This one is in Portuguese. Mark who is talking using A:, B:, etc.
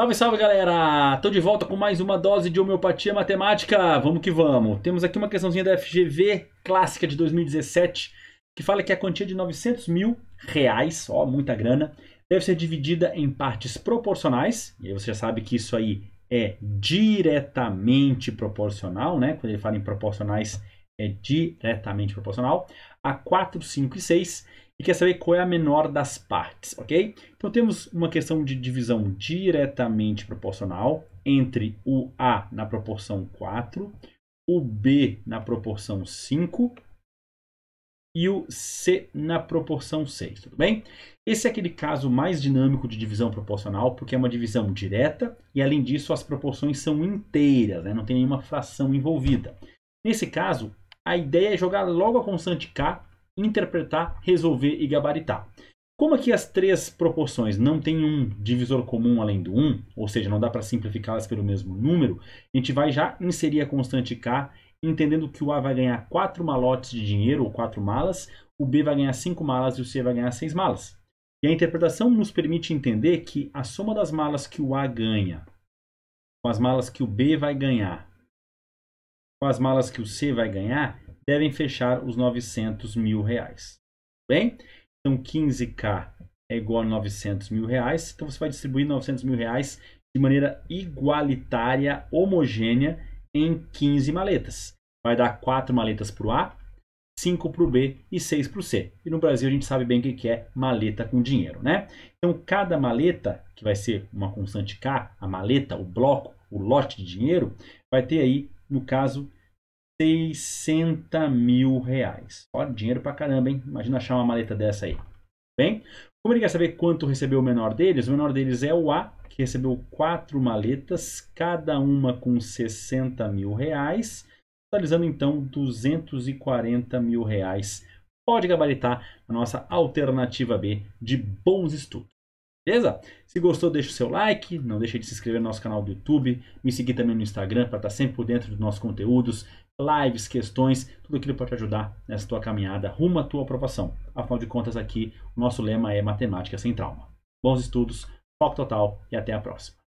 A: Salve, salve galera! Tô de volta com mais uma dose de homeopatia matemática. Vamos que vamos! Temos aqui uma questãozinha da FGV clássica de 2017 que fala que a quantia de 900 mil reais, ó, muita grana, deve ser dividida em partes proporcionais. E aí você já sabe que isso aí é diretamente proporcional, né? Quando ele fala em proporcionais, é diretamente proporcional a 4, 5 e 6 e quer saber qual é a menor das partes, ok? Então temos uma questão de divisão diretamente proporcional entre o A na proporção 4, o B na proporção 5 e o C na proporção 6, tudo bem? Esse é aquele caso mais dinâmico de divisão proporcional, porque é uma divisão direta e, além disso, as proporções são inteiras, né? não tem nenhuma fração envolvida. Nesse caso, a ideia é jogar logo a constante K interpretar, resolver e gabaritar. Como aqui as três proporções não têm um divisor comum além do 1, ou seja, não dá para simplificá-las pelo mesmo número, a gente vai já inserir a constante K, entendendo que o A vai ganhar 4 malotes de dinheiro, ou 4 malas, o B vai ganhar 5 malas e o C vai ganhar 6 malas. E a interpretação nos permite entender que a soma das malas que o A ganha com as malas que o B vai ganhar, com as malas que o C vai ganhar, devem fechar os 900 mil reais. Bem, então 15K é igual a 900 mil reais, então você vai distribuir 900 mil reais de maneira igualitária, homogênea, em 15 maletas. Vai dar 4 maletas para o A, 5 para o B e 6 para o C. E no Brasil a gente sabe bem o que é maleta com dinheiro, né? Então cada maleta, que vai ser uma constante K, a maleta, o bloco, o lote de dinheiro, vai ter aí, no caso, 60 mil reais. Ó, dinheiro pra caramba, hein? Imagina achar uma maleta dessa aí. Bem, como ele quer saber quanto recebeu o menor deles, o menor deles é o A, que recebeu quatro maletas, cada uma com 60 mil reais, totalizando então 240 mil reais. Pode gabaritar a nossa alternativa B de bons estudos. Beleza? Se gostou, deixa o seu like, não deixe de se inscrever no nosso canal do YouTube, me seguir também no Instagram para estar tá sempre por dentro dos nossos conteúdos, lives, questões, tudo aquilo para te ajudar nessa tua caminhada rumo à tua aprovação. Afinal de contas, aqui o nosso lema é matemática sem trauma. Bons estudos, foco total e até a próxima.